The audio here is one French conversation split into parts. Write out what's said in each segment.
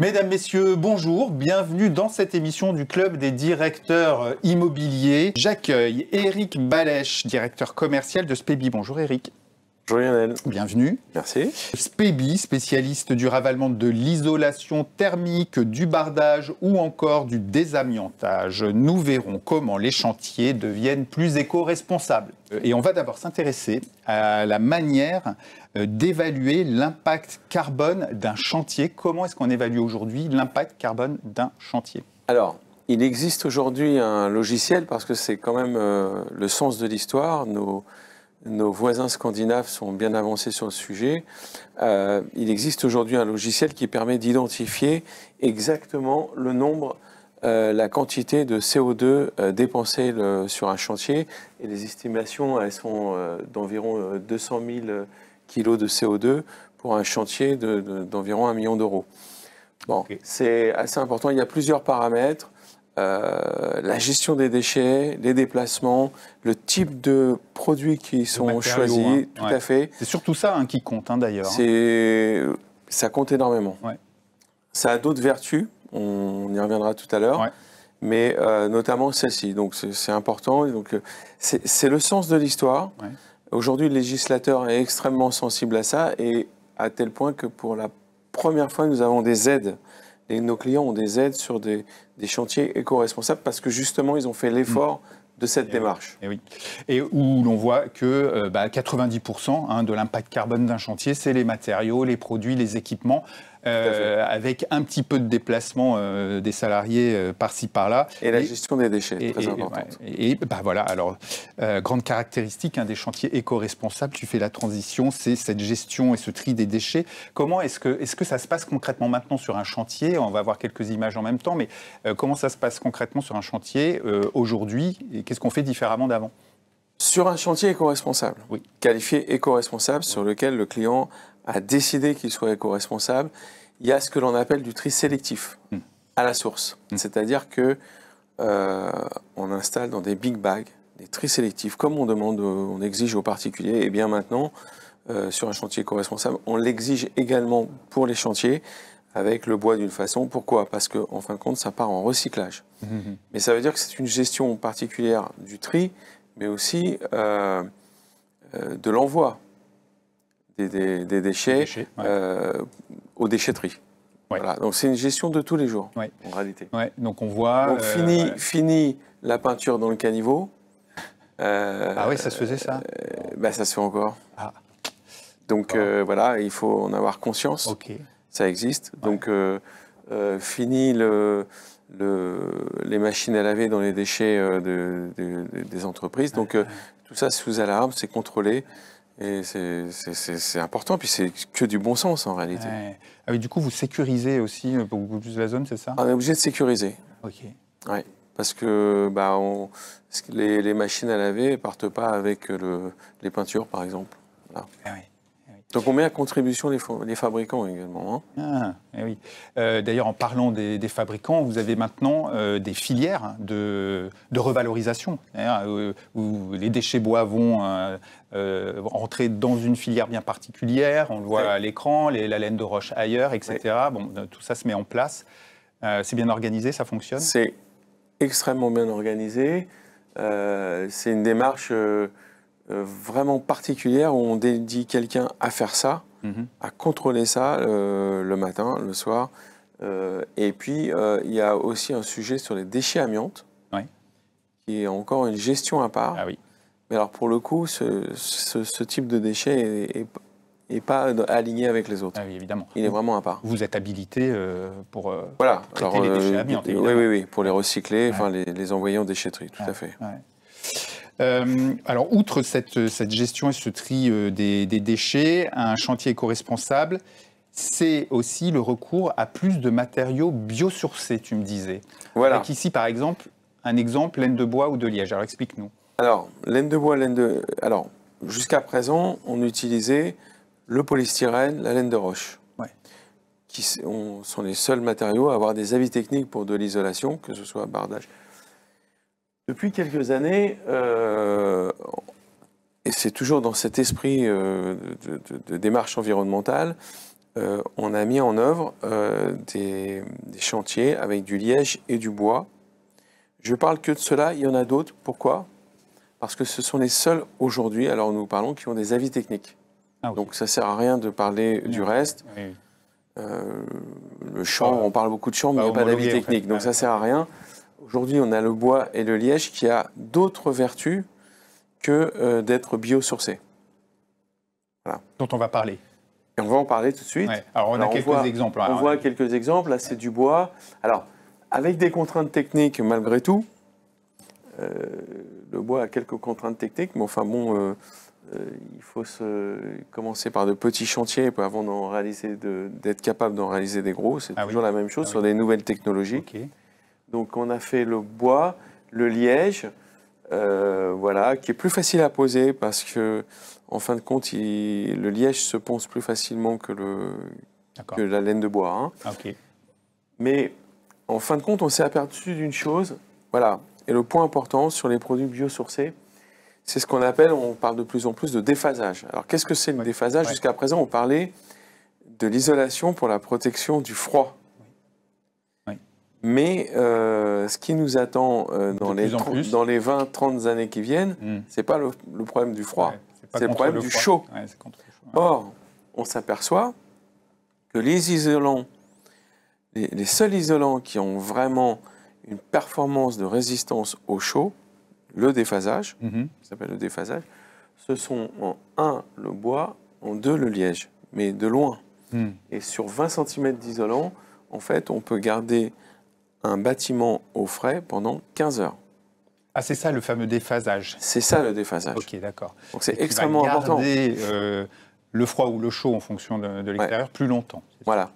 Mesdames, Messieurs, bonjour, bienvenue dans cette émission du Club des directeurs euh, immobiliers. J'accueille Eric Balèche, directeur commercial de Spebi. Bonjour Eric. Bienvenue. Merci. Spébi, spécialiste du ravalement de l'isolation thermique, du bardage ou encore du désamiantage. Nous verrons comment les chantiers deviennent plus éco-responsables. Euh, et on va d'abord s'intéresser à la manière euh, d'évaluer l'impact carbone d'un chantier. Comment est-ce qu'on évalue aujourd'hui l'impact carbone d'un chantier Alors, il existe aujourd'hui un logiciel parce que c'est quand même euh, le sens de l'histoire. Nos nos voisins scandinaves sont bien avancés sur le sujet. Euh, il existe aujourd'hui un logiciel qui permet d'identifier exactement le nombre, euh, la quantité de CO2 euh, dépensé dépensée sur un chantier. Et les estimations, elles sont d'environ 200 000 kilos de CO2 pour un chantier d'environ 1 million d'euros. Bon, c'est assez important. Il y a plusieurs paramètres. Euh, la gestion des déchets, les déplacements, le type de produits qui sont choisis, hein. tout à fait. C'est surtout ça hein, qui compte hein, d'ailleurs. C'est ça compte énormément. Ça a d'autres vertus, on y reviendra tout à l'heure, mais euh, notamment celle-ci. Donc c'est important. Donc euh, c'est le sens de l'histoire. Aujourd'hui, le législateur est extrêmement sensible à ça et à tel point que pour la première fois, nous avons des aides et nos clients ont des aides sur des, chantiers éco-responsables parce que justement, ils ont fait l'effort. Mm. de cette eh démarche. et, eh et où l'on voit que 90% euh, bah, hein, de l'impact carbone d'un chantier, c'est les matériaux, les produits, les équipements. Euh, avec un petit peu de déplacement euh, des salariés euh, par-ci par-là. Et la gestion des déchets, très importante. Et, bah, voilà, alors, grande caractéristique hein, des chantiers éco-responsables, tu fais la transition, c'est cette gestion et ce tri des déchets. Comment est-ce que, est que ça se passe concrètement maintenant sur un chantier On va voir quelques images en même temps, mais comment ça se passe concrètement sur un chantier aujourd'hui et qu'est-ce qu'on fait différemment d'avant sur un chantier éco-responsable, oui. qualifié éco-responsable, sur lequel le client a décidé qu'il soit éco-responsable, il y a ce que l'on appelle du tri sélectif hmm. à la source. Hmm. C'est-à-dire que euh, on installe dans des big bags des tri sélectifs, comme on demande, euh, on exige aux particuliers. Et eh bien maintenant, euh, sur un chantier éco-responsable, on l'exige également pour les chantiers avec le bois d'une façon. Pourquoi Parce qu'en en fin de compte, ça part en recyclage. Mmh, mmh, mmh. Mais ça veut dire que c'est une gestion particulière du tri, mais aussi euh, euh, de l'envoi des, déchets, euh, aux déchetteries. Voilà. Donc c'est une gestion de tous les jours, en réalité. Donc on voit. fini, fini la peinture dans le caniveau. ah oui, ça se faisait ça bah, Ça se fait encore. Ah. Donc voilà, il faut en avoir conscience. Ça existe. Donc fini le, le, les machines à laver dans les déchets euh, des entreprises. Donc euh, tout ça sous alarme, c'est contrôlé. Et c'est important, puis c'est que du bon sens en réalité. Ah du coup, vous sécurisez aussi beaucoup plus la zone, c'est ça On est obligé de sécuriser. Ok. Oui, parce que bah, on, les, machines à laver ne partent pas avec le, les peintures, par exemple. Ah oui. Donc on met à contribution les, fabricants également. Hein. Ah, eh oui. Euh, d'ailleurs, en parlant des, fabricants, vous avez maintenant euh, des filières de, revalorisation, euh, où, les déchets bois vont entrer dans une filière bien particulière, on le voit à l'écran, la laine de roche ailleurs, etc. Bon, tout ça se met en place. C'est bien organisé, ça fonctionne C'est extrêmement bien organisé. C'est une démarche euh, vraiment particulière où on dédie quelqu'un à faire ça, mhm. à contrôler ça euh, le matin, le soir. Euh, et puis, il y a aussi un sujet sur les déchets amiantes, qui est encore une gestion à part. Ah oui. Mais alors, pour le coup, ce, type de déchets est, pas aligné avec les autres. Ah évidemment. Il est vraiment à part. Vous êtes habilité pour voilà. traiter les déchets amiantes, Oui, oui, oui, pour les recycler, enfin les, envoyer en déchetterie, tout à fait. Euh, alors, outre cette, gestion et ce tri euh, des, déchets, un chantier éco-responsable, c'est aussi le recours à plus de matériaux biosourcés, tu me disais. Voilà. Avec ici, par exemple, un exemple, laine de bois ou de liège. Alors, explique-nous. Alors, laine de bois, laine de... Alors, jusqu'à présent, on utilisait le polystyrène, la laine de roche, ouais. qui sont les seuls matériaux à avoir des avis techniques pour de l'isolation, que ce soit bardage depuis quelques années, euh, et c'est toujours dans cet esprit euh, de, démarche environnementale, euh, on a mis en œuvre des, chantiers avec du liège et du bois. Je parle que de cela, il y en a d'autres. Pourquoi Parce que ce sont les seuls aujourd'hui, alors nous parlons, qui ont des avis techniques. Ah donc ça ne sert à rien de parler du reste. le champ, on parle beaucoup de champ, mais pas d'avis technique, donc ça ne sert à rien. Aujourd'hui, on a le bois et le liège qui a d'autres vertus que euh, d'être biosourcé. Voilà. Dont on va parler. Et on va en parler tout de suite. Alors, on a quelques voit, exemples. Hein. on, voit quelques exemples. Là, c'est du bois. Alors, avec des contraintes techniques, malgré tout, euh, le bois a quelques contraintes techniques, mais enfin, bon, euh, il faut commencer par de petits chantiers avant d'en réaliser, d'être capable d'en réaliser des gros. C'est ah toujours la même chose ah sur des nouvelles technologies. Donc on a fait le bois, le liège, euh, voilà, qui est plus facile à poser parce que en fin de compte, le liège se ponce plus facilement que, la laine de bois. Hein. Ah, Mais en fin de compte, on s'est aperçu d'une chose, voilà, et le point important sur les produits biosourcés, c'est ce qu'on appelle, on parle de plus en plus de déphasage. Alors qu'est-ce que c'est le déphasage Jusqu'à présent, on parlait de l'isolation pour la protection du froid. Mais euh, ce qui nous attend euh, dans, les dans les 20-30 années qui viennent, ce hmm. c'est pas le, problème du froid, c'est le problème du chaud. Or, on s'aperçoit que les isolants, les, seuls isolants qui ont vraiment une performance de résistance au chaud, le déphasage, mhm. s'appelle le déphasage, ce sont en un le bois, en deux le liège, mais de loin. Hmm. Et sur 20 cm d'isolant, en fait, on peut garder un bâtiment au frais pendant 15 heures. Ah, c'est ça le fameux déphasage. C'est ça le déphasage. Ok, d'accord. Donc c'est extrêmement important. Garder, euh, le froid ou le chaud en fonction de, l'extérieur plus longtemps. Voilà.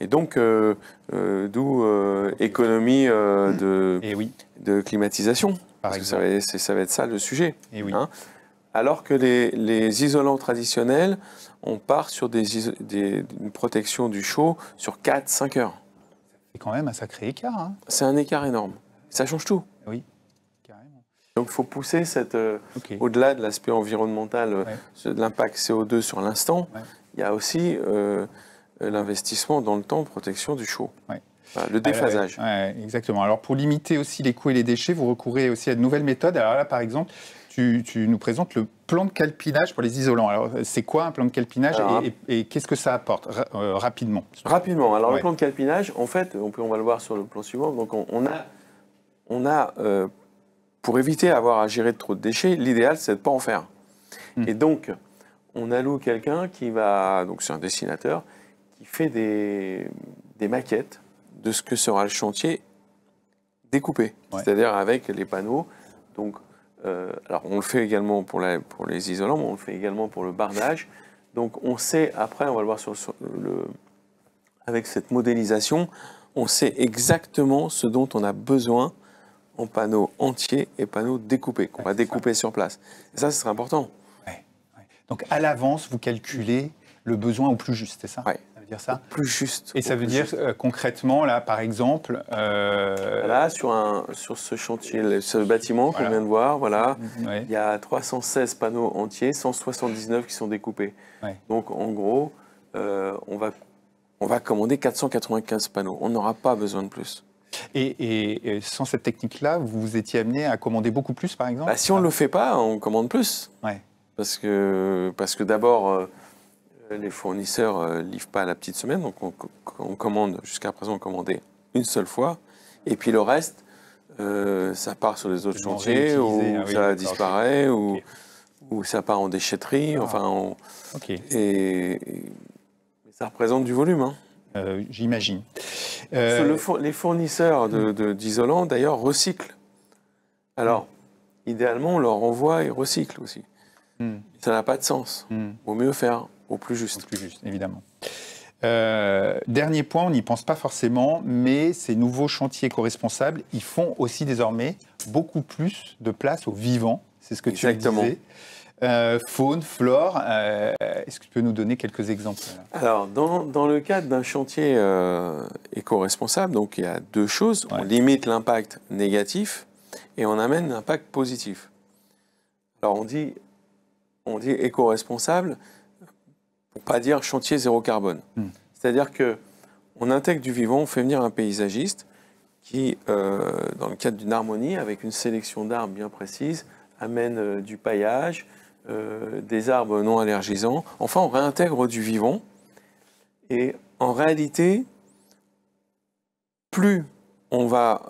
Et donc, euh, euh, d'où économie de, eh de climatisation. parce que ça va, être ça le sujet. Eh hein. alors que les, isolants traditionnels, on part sur des, une protection du chaud sur 4-5 heures. C'est quand même un sacré écart. Hein. C'est un écart énorme. Ça change tout. Oui, Donc il faut pousser cette, euh, au-delà de l'aspect environnemental, euh, de l'impact CO2 sur l'instant, il y a aussi euh, l'investissement dans le temps, protection du chaud. le ah, déphasage. exactement. Alors pour limiter aussi les coûts et les déchets, vous recourez aussi à de nouvelles méthodes. Alors là, par exemple, tu, nous présentes le plan de calpinage pour les isolants. Alors, c'est quoi un plan de calpinage et, qu'est-ce que ça apporte euh, rapidement Rapidement. Alors, le plan de calpinage, en fait, on, on va le voir sur le plan suivant. Donc, on, a, on a euh, pour éviter d'avoir à gérer trop de déchets, l'idéal, c'est de ne pas en faire. Hmm. Et donc, on alloue quelqu'un qui va, donc c'est un dessinateur, qui fait des, des maquettes de ce que sera le chantier découpé, c'est-à-dire avec les panneaux. Donc, euh, alors, on le fait également pour, pour, les isolants, mais on le fait également pour le bardage. Donc, on sait, après, on va le voir sur, le, avec cette modélisation, on sait exactement ce dont on a besoin en panneaux entiers et panneaux découpés, qu'on va découper sur place. ça, c'est important. Donc, à l'avance, vous calculez le besoin au plus juste, c'est ça dire ça Plus juste. Et ça veut dire euh, concrètement, là, par exemple. Euh, là, sur, un, sur ce chantier, ce bâtiment qu'on vient de voir, voilà, mm-hmm. il y a 316 panneaux entiers, 179 qui sont découpés. Donc, en gros, euh, on, va, on va commander 495 panneaux. On n'aura pas besoin de plus. Et, sans cette technique-là, vous vous étiez amené à commander beaucoup plus, par exemple bah, Si on ne le fait pas, on commande plus. Ouais. Parce que, parce que d'abord, les fournisseurs ne euh, livrent pas à la petite semaine, donc on, commande, jusqu'à présent, on commandait une seule fois. Et puis le reste, euh, ça part sur les autres chantiers, ou ah ça disparaît, ou, ça part en déchetterie. Ah. Enfin, on... et, ça représente du volume. Hein. Euh, j'imagine. les fournisseurs d'isolants, de, d'ailleurs, recyclent. Alors, hmm. idéalement, on leur envoie et recycle aussi. Hmm. Ça n'a pas de sens. Il hmm. Vaut mieux faire au plus juste. plus juste, évidemment. Euh, dernier point, on n'y pense pas forcément, mais ces nouveaux chantiers éco-responsables, ils font aussi désormais beaucoup plus de place aux vivants. C'est ce que tu disais. Euh, faune, flore. Euh, est-ce que tu peux nous donner quelques exemples Alors, dans, le cadre d'un chantier euh, éco-responsable, donc il y a deux choses. On limite l'impact négatif et on amène l'impact positif. Alors, on dit, on dit éco-responsable, pour pas dire chantier zéro carbone. Hmm. C'est-à-dire que on intègre du vivant, on fait venir un paysagiste qui, euh, dans le cadre d'une harmonie, avec une sélection d'arbres bien précise, amène euh, du paillage, euh, des arbres non allergisants. Enfin, on réintègre du vivant. Et en réalité, plus on va,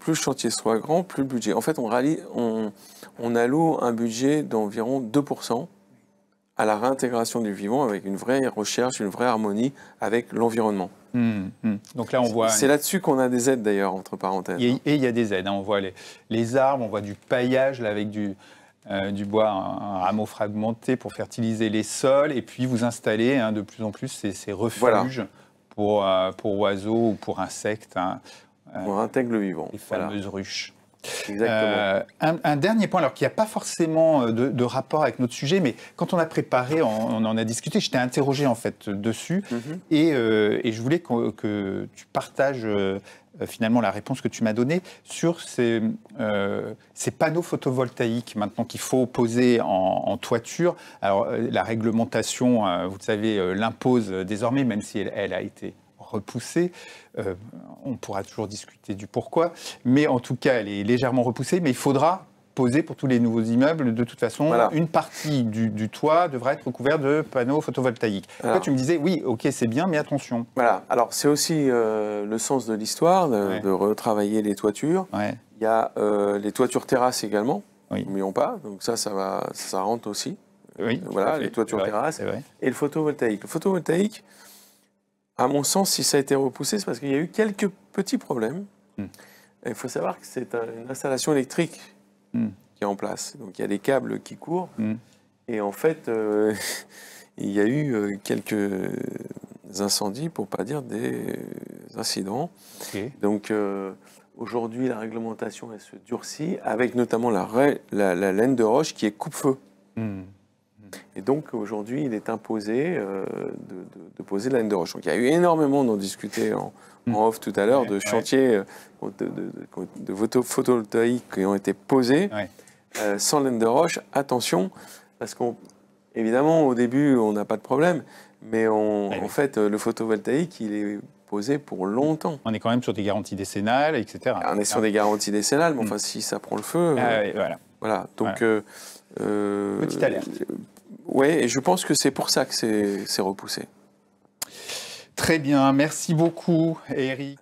plus le chantier soit grand, plus le budget. En fait, on, rallie, on alloue un budget d'environ 2% à la réintégration du vivant avec une vraie recherche, une vraie harmonie avec l'environnement. Hmm, hmm. Donc là, on voit. C'est là-dessus qu'on a des aides d'ailleurs, entre parenthèses. Et, hein. il y a des aides. Hein. On voit les, arbres, on voit du paillage avec du, euh, du bois, un, rameau fragmenté pour fertiliser les sols. Et puis vous installez hein, de plus en plus ces, ces refuges pour, euh, pour oiseaux ou pour insectes. Euh, on intègre le vivant. Les fameuses ruches. Euh, un, dernier point, alors qu'il n'y a pas forcément euh, de, rapport avec notre sujet, mais quand on a préparé, on, en a discuté, je interrogé en fait dessus, mhm. euh, et, je voulais que, tu partages finalement la réponse que tu m'as donnée sur ces, ces, panneaux photovoltaïques maintenant qu'il faut poser en, toiture. Alors la réglementation, vous le savez, l'impose désormais, même si elle a été repoussée. Euh, on pourra toujours discuter du pourquoi, mais en tout cas, elle est légèrement repoussée, mais il faudra poser pour tous les nouveaux immeubles, de toute façon, une partie du, toit devra être couverte de panneaux photovoltaïques. tu me disais, oui, ok, c'est bien, mais attention. Voilà, alors c'est aussi euh, le sens de l'histoire, de, retravailler les toitures. Il y a euh, les toitures terrasses également, oui. n'oublions pas, donc ça, ça, va, ça rentre aussi. voilà, les toitures terrasses et le photovoltaïque. Le photovoltaïque, à mon sens, si ça a été repoussé, c'est parce qu'il y a eu quelques petits problèmes. Hmm. Il faut savoir que c'est une installation électrique hmm. qui est en place. Donc il y a des câbles qui courent. Hmm. Et en fait, euh, il y a eu euh, quelques incendies, pour pas dire des incidents. Donc euh, aujourd'hui, la réglementation se durcit, avec notamment la, la laine de roche qui est coupe-feu. Et donc aujourd'hui, il est imposé euh, de, poser de laine de roche. Donc il y a eu énormément d'en discuter en, off tout à l'heure de chantiers euh, de, photovoltaïques qui ont été posés euh, sans laine de roche. Attention, parce qu'évidemment au début on n'a pas de problème, mais en fait le photovoltaïque il est posé pour longtemps. On est quand même sur des garanties décennales, etc. On est sur des garanties décennales, mais mm. enfin si ça prend le feu, ah voilà. Donc Petite alerte. Oui, et je pense que c'est pour ça que c'est repoussé. Très bien, merci beaucoup Eric.